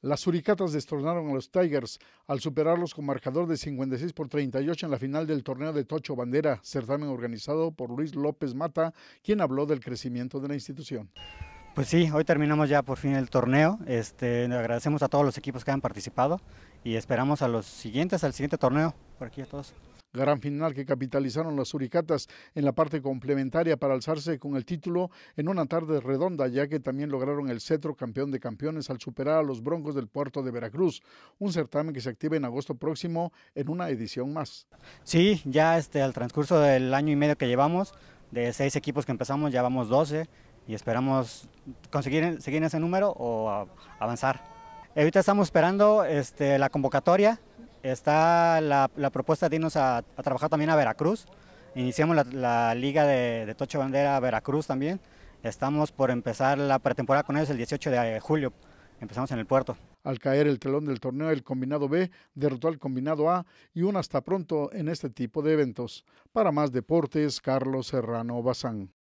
Las Suricatas destronaron a los Tigers al superarlos con marcador de 56 por 38 en la final del torneo de Tocho Bandera, certamen organizado por Luis López Mata, quien habló del crecimiento de la institución. Pues sí, hoy terminamos ya por fin el torneo. Este, agradecemos a todos los equipos que han participado y esperamos a los siguientes, al siguiente torneo. Por aquí a todos gran final que capitalizaron las Suricatas en la parte complementaria para alzarse con el título en una tarde redonda, ya que también lograron el cetro campeón de campeones al superar a los Broncos del puerto de Veracruz, un certamen que se activa en agosto próximo en una edición más. Sí, ya este, al transcurso del año y medio que llevamos, de seis equipos que empezamos, ya vamos 12 y esperamos conseguir seguir en ese número o avanzar. Ahorita estamos esperando este, la convocatoria Está la, propuesta de irnos a, trabajar también a Veracruz. Iniciamos la, liga de, Tocho Bandera Veracruz también. Estamos por empezar la pretemporada con ellos el 18 de julio. Empezamos en el puerto. Al caer el telón del torneo, el combinado B derrotó al combinado A y un hasta pronto en este tipo de eventos. Para más deportes, Carlos Serrano Bazán.